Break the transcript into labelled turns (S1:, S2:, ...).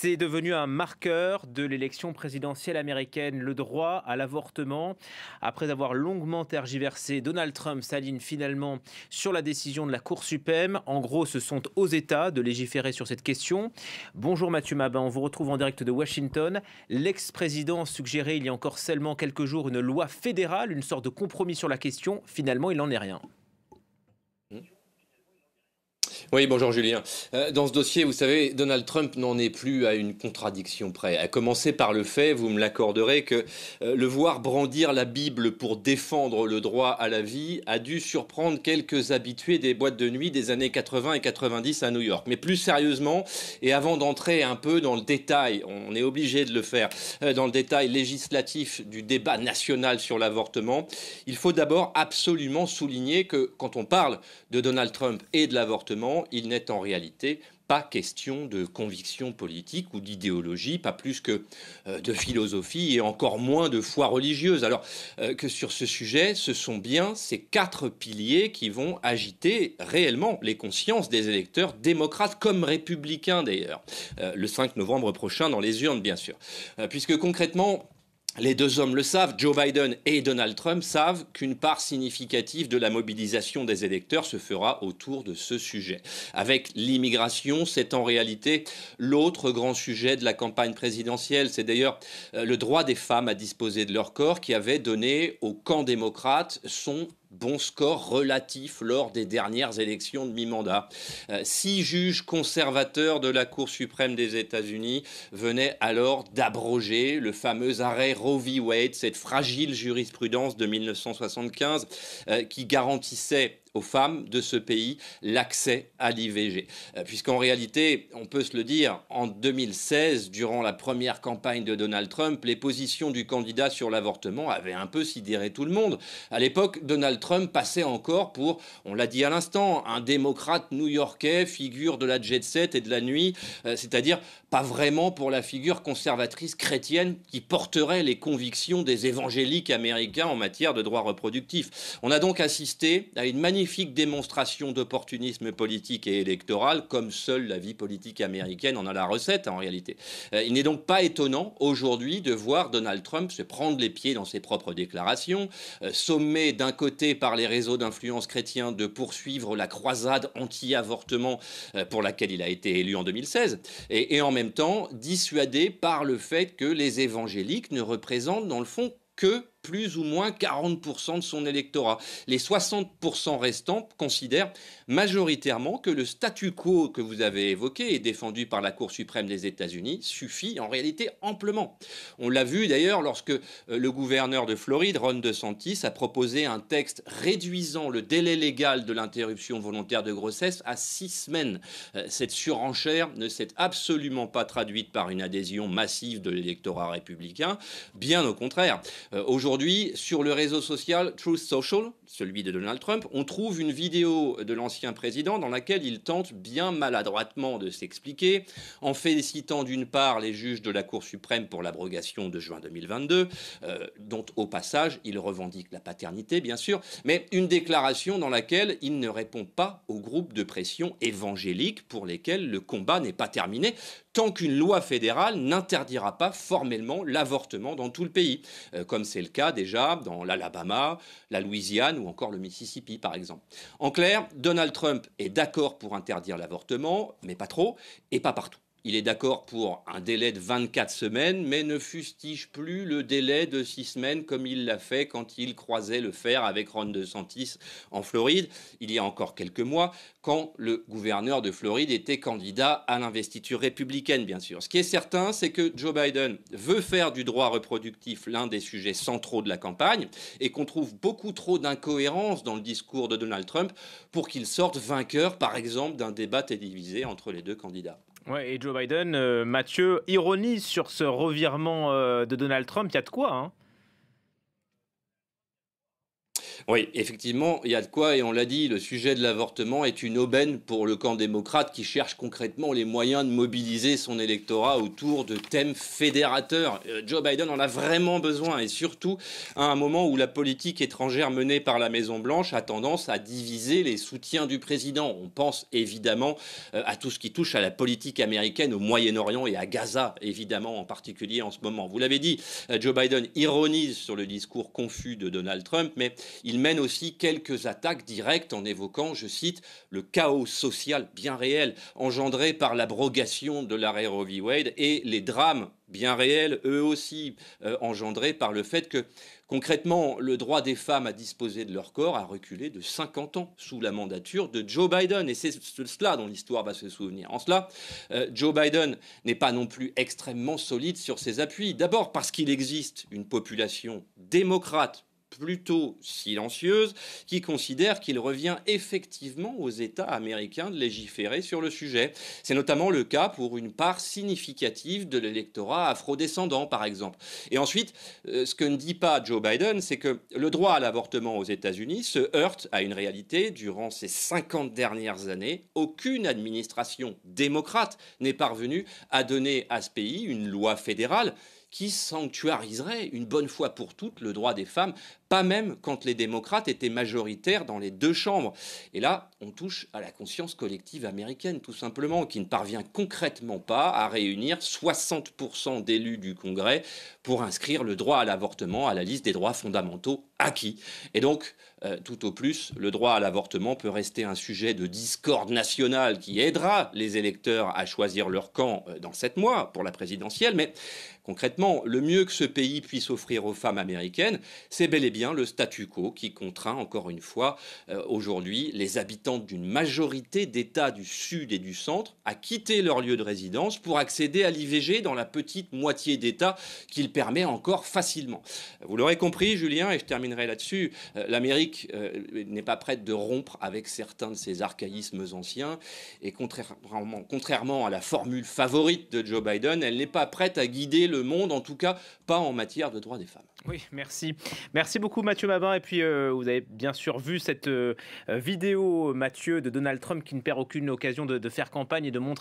S1: C'est devenu un marqueur de l'élection présidentielle américaine, le droit à l'avortement. Après avoir longuement tergiversé, Donald Trump s'aligne finalement sur la décision de la Cour suprême. En gros, ce sont aux États de légiférer sur cette question. Bonjour Mathieu Mabin, on vous retrouve en direct de Washington. L'ex-président suggérait il y a encore seulement quelques jours une loi fédérale, une sorte de compromis sur la question. Finalement, il n'en est rien.
S2: Oui, bonjour Julien. Euh, dans ce dossier, vous savez, Donald Trump n'en est plus à une contradiction près. À commencer par le fait, vous me l'accorderez, que euh, le voir brandir la Bible pour défendre le droit à la vie a dû surprendre quelques habitués des boîtes de nuit des années 80 et 90 à New York. Mais plus sérieusement, et avant d'entrer un peu dans le détail, on est obligé de le faire, euh, dans le détail législatif du débat national sur l'avortement, il faut d'abord absolument souligner que quand on parle de Donald Trump et de l'avortement, il n'est en réalité pas question de conviction politique ou d'idéologie, pas plus que euh, de philosophie et encore moins de foi religieuse. Alors euh, que sur ce sujet, ce sont bien ces quatre piliers qui vont agiter réellement les consciences des électeurs démocrates comme républicains d'ailleurs, euh, le 5 novembre prochain dans les urnes bien sûr. puisque concrètement, les deux hommes le savent, Joe Biden et Donald Trump savent qu'une part significative de la mobilisation des électeurs se fera autour de ce sujet. Avec l'immigration, c'est en réalité l'autre grand sujet de la campagne présidentielle. C'est d'ailleurs euh, le droit des femmes à disposer de leur corps qui avait donné au camp démocrate son bon score relatif lors des dernières élections de mi-mandat. Euh, six juges conservateurs de la Cour suprême des États-Unis venaient alors d'abroger le fameux arrêt Roe v. Wade, cette fragile jurisprudence de 1975 euh, qui garantissait aux femmes de ce pays l'accès à l'IVG. Euh, puisqu'en réalité, on peut se le dire, en 2016, durant la première campagne de Donald Trump, les positions du candidat sur l'avortement avaient un peu sidéré tout le monde. À l'époque, Donald Trump passait encore pour, on l'a dit à l'instant, un démocrate new-yorkais, figure de la jet set et de la nuit, euh, c'est-à-dire pas vraiment pour la figure conservatrice chrétienne qui porterait les convictions des évangéliques américains en matière de droits reproductifs. On a donc assisté à une manifestation magnifique démonstration d'opportunisme politique et électoral, comme seule la vie politique américaine en a la recette en réalité. Euh, il n'est donc pas étonnant aujourd'hui de voir Donald Trump se prendre les pieds dans ses propres déclarations, euh, sommé d'un côté par les réseaux d'influence chrétiens de poursuivre la croisade anti-avortement euh, pour laquelle il a été élu en 2016, et en même temps dissuadé par le fait que les évangéliques ne représentent dans le fond que plus ou moins 40% de son électorat. Les 60% restants considèrent majoritairement que le statu quo que vous avez évoqué et défendu par la Cour suprême des États-Unis suffit en réalité amplement. On l'a vu d'ailleurs lorsque euh, le gouverneur de Floride, Ron DeSantis, a proposé un texte réduisant le délai légal de l'interruption volontaire de grossesse à six semaines. Euh, cette surenchère ne s'est absolument pas traduite par une adhésion massive de l'électorat républicain, bien au contraire. Euh, aujourd'hui, Aujourd'hui, sur le réseau social Truth Social, celui de Donald Trump, on trouve une vidéo de l'ancien président dans laquelle il tente bien maladroitement de s'expliquer, en félicitant d'une part les juges de la Cour suprême pour l'abrogation de juin 2022, euh, dont au passage il revendique la paternité bien sûr, mais une déclaration dans laquelle il ne répond pas au groupe de pression évangélique pour lesquels le combat n'est pas terminé, tant qu'une loi fédérale n'interdira pas formellement l'avortement dans tout le pays, euh, comme c'est le cas déjà dans l'Alabama, la Louisiane ou encore le Mississippi par exemple. En clair, Donald Trump est d'accord pour interdire l'avortement, mais pas trop, et pas partout. Il est d'accord pour un délai de 24 semaines, mais ne fustige plus le délai de 6 semaines comme il l'a fait quand il croisait le fer avec Ron DeSantis en Floride, il y a encore quelques mois, quand le gouverneur de Floride était candidat à l'investiture républicaine, bien sûr. Ce qui est certain, c'est que Joe Biden veut faire du droit reproductif l'un des sujets centraux de la campagne et qu'on trouve beaucoup trop d'incohérences dans le discours de Donald Trump pour qu'il sorte vainqueur, par exemple, d'un débat télévisé entre les deux candidats.
S1: Ouais, et Joe Biden, euh, Mathieu, ironise sur ce revirement euh, de Donald Trump. Il y a de quoi hein
S2: oui, effectivement, il y a de quoi, et on l'a dit, le sujet de l'avortement est une aubaine pour le camp démocrate qui cherche concrètement les moyens de mobiliser son électorat autour de thèmes fédérateurs. Euh, Joe Biden en a vraiment besoin, et surtout à un moment où la politique étrangère menée par la Maison-Blanche a tendance à diviser les soutiens du président. On pense évidemment euh, à tout ce qui touche à la politique américaine au Moyen-Orient et à Gaza, évidemment, en particulier en ce moment. Vous l'avez dit, euh, Joe Biden ironise sur le discours confus de Donald Trump, mais il mène aussi quelques attaques directes en évoquant, je cite, le chaos social bien réel engendré par l'abrogation de l'arrêt Roe v. Wade et les drames bien réels, eux aussi, euh, engendrés par le fait que, concrètement, le droit des femmes à disposer de leur corps a reculé de 50 ans sous la mandature de Joe Biden. Et c'est cela dont l'histoire va se souvenir. En cela, euh, Joe Biden n'est pas non plus extrêmement solide sur ses appuis. D'abord parce qu'il existe une population démocrate plutôt silencieuse, qui considère qu'il revient effectivement aux États américains de légiférer sur le sujet. C'est notamment le cas pour une part significative de l'électorat afrodescendant, par exemple. Et ensuite, euh, ce que ne dit pas Joe Biden, c'est que le droit à l'avortement aux États-Unis se heurte à une réalité durant ces 50 dernières années. Aucune administration démocrate n'est parvenue à donner à ce pays une loi fédérale qui sanctuariserait une bonne fois pour toutes le droit des femmes pas même quand les démocrates étaient majoritaires dans les deux chambres. Et là, on touche à la conscience collective américaine, tout simplement, qui ne parvient concrètement pas à réunir 60% d'élus du Congrès pour inscrire le droit à l'avortement à la liste des droits fondamentaux acquis. Et donc, euh, tout au plus, le droit à l'avortement peut rester un sujet de discorde nationale qui aidera les électeurs à choisir leur camp euh, dans sept mois pour la présidentielle. Mais concrètement, le mieux que ce pays puisse offrir aux femmes américaines, c'est bel et bien le statu quo qui contraint encore une fois euh, aujourd'hui les habitants d'une majorité d'États du sud et du centre à quitter leur lieu de résidence pour accéder à l'IVG dans la petite moitié d'États qu'il permet encore facilement. Vous l'aurez compris, Julien, et je terminerai là-dessus, euh, l'Amérique euh, n'est pas prête de rompre avec certains de ses archaïsmes anciens et contrairement, contrairement à la formule favorite de Joe Biden, elle n'est pas prête à guider le monde, en tout cas pas en matière de droits des femmes.
S1: Oui, merci. Merci beaucoup beaucoup Mathieu Mabin. Et puis euh, vous avez bien sûr vu cette euh, euh, vidéo Mathieu de Donald Trump qui ne perd aucune occasion de faire campagne et de montrer